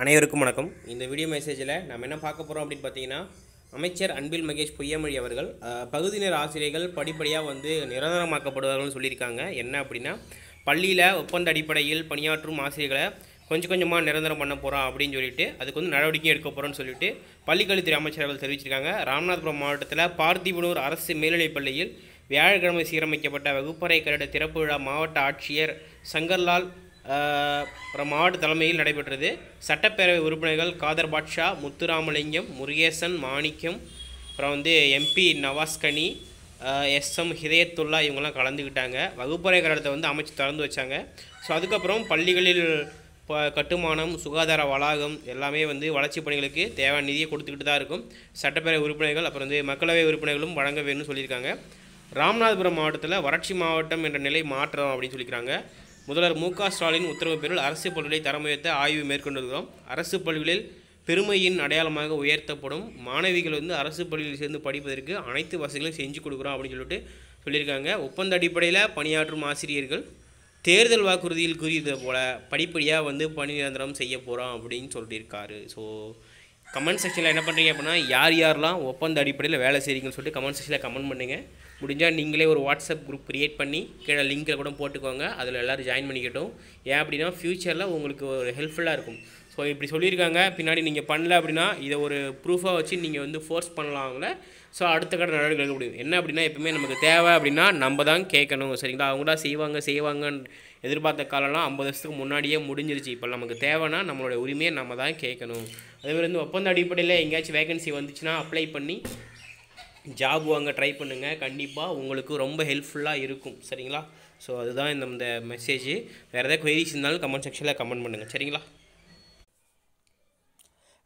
அனைவருக்கும் வணக்கம் இந்த வீடியோ மெசேஜில் நம்ம என்ன பார்க்க போகிறோம் அப்படின்னு பார்த்தீங்கன்னா அமைச்சர் அன்பில் மகேஷ் பொய்யமொழி அவர்கள் பகுதி நேர ஆசிரியர்கள் படிப்படியாக வந்து நிரந்தரமாக்கப்படுவார்கள்னு சொல்லியிருக்காங்க என்ன அப்படின்னா பள்ளியில் ஒப்பந்த அடிப்படையில் பணியாற்றும் ஆசிரியர்களை கொஞ்சம் கொஞ்சமாக நிரந்தரம் பண்ண போகிறோம் அப்படின்னு சொல்லிட்டு அதுக்கு வந்து நடவடிக்கை எடுக்க போகிறோம்னு சொல்லிட்டு பள்ளிக்கல்வித்துறை அமைச்சர்கள் தெரிவிச்சிருக்காங்க ராமநாதபுரம் மாவட்டத்தில் பார்த்திபனூர் அரசு மேல்நிலைப் பள்ளியில் வியாழக்கிழமை சீரமைக்கப்பட்ட வகுப்பறை கட்டிட திறப்பு விழா மாவட்ட ஆட்சியர் சங்கர்லால் அப்புறம் மாவட்ட தலைமையில் நடைபெற்றது சட்டப்பேரவை உறுப்பினர்கள் காதர் பாட்ஷா முத்துராமலிங்கம் முருகேசன் மாணிக்கம் அப்புறம் வந்து எம்பி நவாஸ்கனி எஸ்எம் ஹிதயத்துல்லா இவங்கெல்லாம் கலந்துக்கிட்டாங்க வகுப்பறை கழகத்தை வந்து அமைச்சு திறந்து வச்சாங்க ஸோ அதுக்கப்புறம் பள்ளிகளில் கட்டுமானம் சுகாதார வளாகம் எல்லாமே வந்து வளர்ச்சிப் பணிகளுக்கு தேவையான நிதியை கொடுத்துக்கிட்டு தான் இருக்கும் சட்டப்பேரவை உறுப்பினர்கள் அப்புறம் வந்து மக்களவை உறுப்பினர்களும் வழங்க வேணும்னு சொல்லியிருக்காங்க ராமநாதபுரம் மாவட்டத்தில் வறட்சி மாவட்டம் என்ற நிலை மாற்றம் அப்படின்னு சொல்லிக்கிறாங்க முதல்வர் மு க ஸ்டாலின் உத்தரவு பேரில் அரசு பள்ளிகளை தரம் உயர்த்த ஆய்வு மேற்கொண்டிருக்கிறோம் அரசு பள்ளிகளில் பெருமையின் அடையாளமாக உயர்த்தப்படும் மாணவிகள் வந்து அரசு பள்ளியில் சேர்ந்து படிப்பதற்கு அனைத்து வசதிகளும் செஞ்சு கொடுக்குறோம் அப்படின்னு சொல்லிட்டு சொல்லியிருக்காங்க ஒப்பந்த அடிப்படையில் பணியாற்றும் ஆசிரியர்கள் தேர்தல் வாக்குறுதியில் கூறியது போல் படிப்படியாக வந்து பணி நிரந்தரம் செய்ய போகிறோம் அப்படின்னு சொல்லியிருக்காரு ஸோ கமெண்ட் செக்ஷனில் என்ன பண்ணுறீங்க அப்படின்னா யார் யாரெலாம் ஒப்பந்த அடிப்படையில் வேலை செய்கிறீங்கன்னு சொல்லிட்டு கமெண்ட் செக்ஷனில் கமெண்ட் பண்ணுங்கள் முடிஞ்சால் நீங்களே ஒரு வாட்ஸ்அப் குரூப் க்ரியேட் பண்ணி கீழே லிங்க்கில் கூட போட்டுக்கோங்க அதில் எல்லோரும் ஜாயின் பண்ணிக்கிட்டோம் ஏன் அப்படின்னா ஃப்யூச்சரில் உங்களுக்கு ஒரு ஹெல்ப்ஃபுல்லாக இருக்கும் ஸோ இப்படி சொல்லியிருக்காங்க பின்னாடி நீங்கள் பண்ணல அப்படின்னா இதை ஒரு ப்ரூஃபாக வச்சு நீங்கள் வந்து ஃபோர்ஸ் பண்ணலாம் அவங்கள ஸோ அடுத்த கட்ட நடவடிக்கை எடுக்க முடியும் என்ன அப்படின்னா எப்பவுமே நமக்கு தேவை அப்படின்னா நம்ம தான் கேட்கணும் சரிங்களா அவங்க தான் செய்வாங்க செய்வாங்கன்னு எதிர்பார்த்த காலம்லாம் ஐம்பது வருஷத்துக்கு முன்னாடியே முடிஞ்சிருச்சு இப்போ நமக்கு தேவைன்னா நம்மளோட உரிமையை நம்ம தான் கேட்கணும் அதேமாதிரி வந்து ஒப்பந்த அடிப்படையில் எங்கேயாச்சும் வேகன்சி வந்துச்சுன்னா அப்ளை பண்ணி ஜாப் வாங்க ட்ரை பண்ணுங்கள் கண்டிப்பாக உங்களுக்கு ரொம்ப ஹெல்ப்ஃபுல்லாக இருக்கும் சரிங்களா ஸோ அதுதான் இந்த மெசேஜ் வேறு ஏதாவது கொயரிஸ் இருந்தாலும் கமெண்ட் செக்ஷனில் கமெண்ட் பண்ணுங்கள் சரிங்களா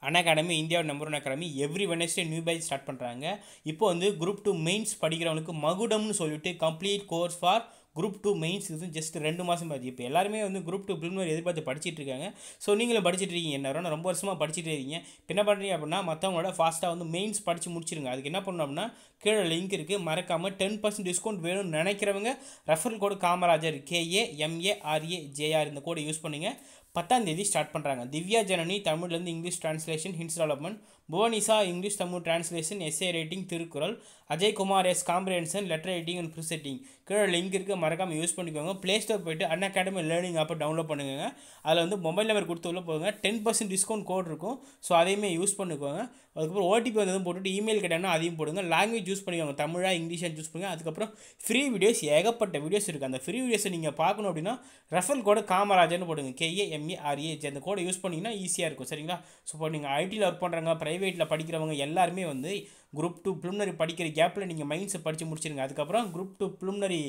அன் அகாடமி இந்தியாவில் நம்பர் ஒன் academy every Wednesday new batch start பண்ணுறாங்க இப்போ வந்து குரூப் டூ மெயின்ஸ் படிக்கிறவங்களுக்கு மகுடம்னு சொல்லிட்டு complete course for group two mains இது ஜஸ்ட் ரெண்டு மாதம் பார்த்து இப்போ எல்லாருமே வந்து குரூப் டூ பிள்ளைங்க எதிர்பார்த்து படிச்சுட்டு இருக்காங்க ஸோ நீங்களும் படிச்சுட்டு இருக்கீங்க என்ன ரொம்ப வருஷமாக படிச்சுட்டு இருக்கீங்க என்ன பண்ணுறீங்க அப்படின்னா மற்றவங்களோட ஃபாஸ்ட்டாக வந்து மெயின்ஸ் படித்து முடிச்சிருங்க அதுக்கு என்ன பண்ணணும் அப்படின்னா கீழே லிங்க் இருக்குது மறக்காமல் டென் பர்சன்ட் டிஸ்கவுண்ட் வேணும்னு நினைக்கிறவங்க referral code Kamarajar K A M A R A J R இந்த கோடை யூஸ் பண்ணுங்க பத்தாம் தேதி ஸ்டார்ட் பண்ணுறாங்க திவ்யா ஜனனி தமிழ்லேருந்து English translation hints development Bhuvanisa English Tamil translation essay writing Thirukkural Ajay Kumar S comprehension letter writing and presetting கீழே லிங்க் இருக்குது மறக்காமல் யூஸ் பண்ணிக்கோங்க ப்ளே ஸ்டோர் போய்ட்டு அன் அகாடமி லேர்னிங் ஆப்பை டவுன்லோட் பண்ணுங்க அதில் வந்து மொபைல் நம்பர் கொடுத்து உள்ள போதுங்க டென் பர்சன்ட் டிஸ்கவுண்ட் கோட் இருக்கும் ஸோ அதையுமே யூஸ் பண்ணிக்கோங்க அதுக்கப்புறம் ஓடிபி வந்ததும் போட்டுட்டு இமெயில் கேட்டாங்கன்னா அதையும் போடுங்க லாங்குவேஜ் சூஸ் பண்ணிக்கோங்க தமிழாக இங்கிலீஷாக சூஸ் பண்ணுங்கள் அதுக்கப்புறம் ஃப்ரீ வீடியோஸ் ஏகப்பட்ட வீடியோஸ் இருக்குது அந்த ஃப்ரீ வீடியோஸை நீங்கள் பார்க்கணும் அப்படின்னா ரெஃபல் கோடு காமராஜர்னு போடுங்க கேஏஎம்ஏஆர்ஏஜ் அந்த கோடை யூஸ் பண்ணிங்கன்னா ஈஸியாக இருக்கும் சரிங்களா ஸோ இப்போ நீங்கள் ஐடியில் ஒர்க் பண்ணுறாங்க ப்ரைவேட்டில் படிக்கிறவங்க எல்லாருமே வந்து குரூப் டூ ப்ளூமினரி படிக்கிற கேப்பில் நீங்கள் மெயின்ஸ் படித்து முடிச்சிருங்க அதுக்கப்புறம் குரூப் டூ ப்ளூமினரி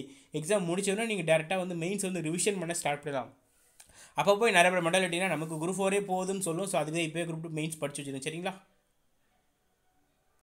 எக்ஸாம் முடிச்சோடனே நீங்கள் டேரெக்டாக வந்து மெயின்ஸ் வந்து ரிவிஷன் பண்ண ஸ்டார்ட் பண்ணலாம் அப்போ போய் நிறைய பேர் மெண்டாலிட்டினா நமக்கு குரூப் ஃபோரே போதும்னு சொல்லும் ஸோ அதுவே இப்போ குரூப் டூ மெயின்ஸ் படிச்சு வச்சுருங்க சரிங்களா